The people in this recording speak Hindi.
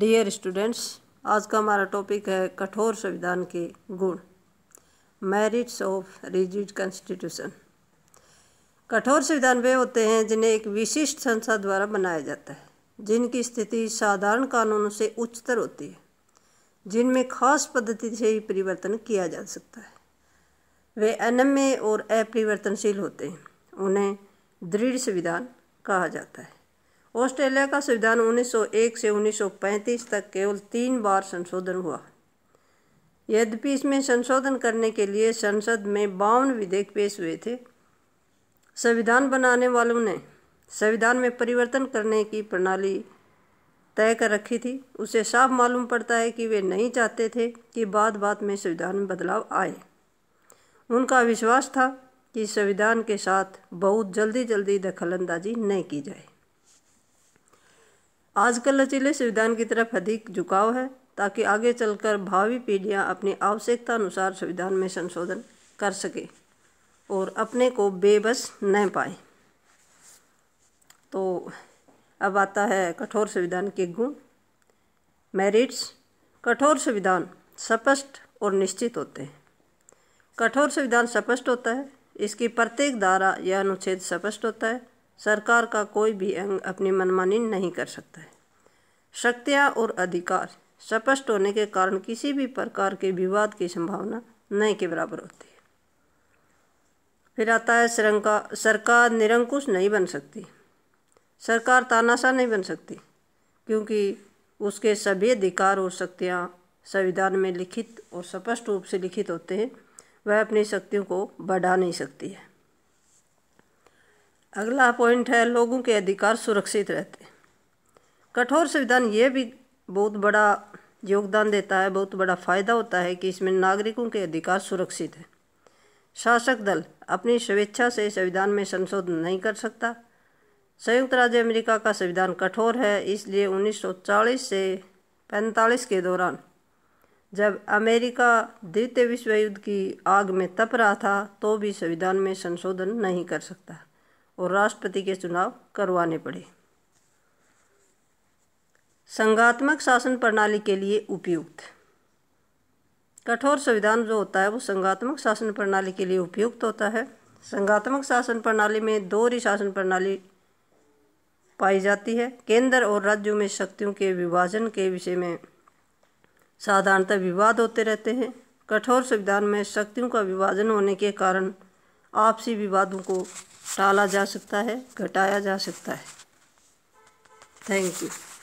डियर स्टूडेंट्स आज का हमारा टॉपिक है कठोर संविधान के गुण मेरिट्स ऑफ रिजिड कॉन्स्टिट्यूशन कठोर संविधान वे होते हैं जिन्हें एक विशिष्ट संस्था द्वारा बनाया जाता है जिनकी स्थिति साधारण कानूनों से उच्चतर होती है जिनमें खास पद्धति से ही परिवर्तन किया जा सकता है वे अनम्य और अपरिवर्तनशील होते हैं उन्हें दृढ़ संविधान कहा जाता है ऑस्ट्रेलिया का संविधान 1901 से 1935 तक केवल तीन बार संशोधन हुआ यद्यपि इसमें संशोधन करने के लिए संसद में बावन विधेयक पेश हुए थे संविधान बनाने वालों ने संविधान में परिवर्तन करने की प्रणाली तय कर रखी थी उसे साफ मालूम पड़ता है कि वे नहीं चाहते थे कि बात बात में संविधान में बदलाव आए उनका विश्वास था कि संविधान के साथ बहुत जल्दी जल्दी दखलंदाजी नहीं की जाए आजकल लचीले संविधान की तरफ अधिक झुकाव है ताकि आगे चलकर भावी पीढ़ियां अपनी आवश्यकता अनुसार संविधान में संशोधन कर सके और अपने को बेबस न पाए तो अब आता है कठोर संविधान के गुण मेरिट्स कठोर संविधान स्पष्ट और निश्चित होते हैं कठोर संविधान स्पष्ट होता है इसकी प्रत्येक धारा या अनुच्छेद स्पष्ट होता है सरकार का कोई भी अंग अपनी मनमानी नहीं कर सकता है शक्तियाँ और अधिकार स्पष्ट होने के कारण किसी भी प्रकार के विवाद की संभावना नहीं के बराबर होती है फिर आता है श्रंका सरकार निरंकुश नहीं बन सकती सरकार तानाशाह नहीं बन सकती क्योंकि उसके सभी अधिकार और शक्तियाँ संविधान में लिखित और स्पष्ट रूप से लिखित होते हैं वह अपनी शक्तियों को बढ़ा नहीं सकती है अगला पॉइंट है लोगों के अधिकार सुरक्षित रहते कठोर संविधान ये भी बहुत बड़ा योगदान देता है बहुत बड़ा फ़ायदा होता है कि इसमें नागरिकों के अधिकार सुरक्षित हैं शासक दल अपनी स्वेच्छा से संविधान में संशोधन नहीं कर सकता संयुक्त राज्य अमेरिका का संविधान कठोर है इसलिए 1940 से 45 के दौरान जब अमेरिका द्वितीय विश्व युद्ध की आग में तप रहा था तो भी संविधान में संशोधन नहीं कर सकता और राष्ट्रपति के चुनाव करवाने पड़े संगात्मक शासन प्रणाली के लिए उपयुक्त कठोर संविधान जो होता है वो संगात्मक शासन प्रणाली के लिए उपयुक्त होता है संगात्मक शासन प्रणाली में दोहरी शासन प्रणाली पाई जाती है केंद्र और राज्यों में शक्तियों के विभाजन के विषय में साधारणतः विवाद होते रहते हैं कठोर संविधान में शक्तियों का विभाजन होने के कारण आपसी विवादों को टाला जा सकता है घटाया जा सकता है थैंक यू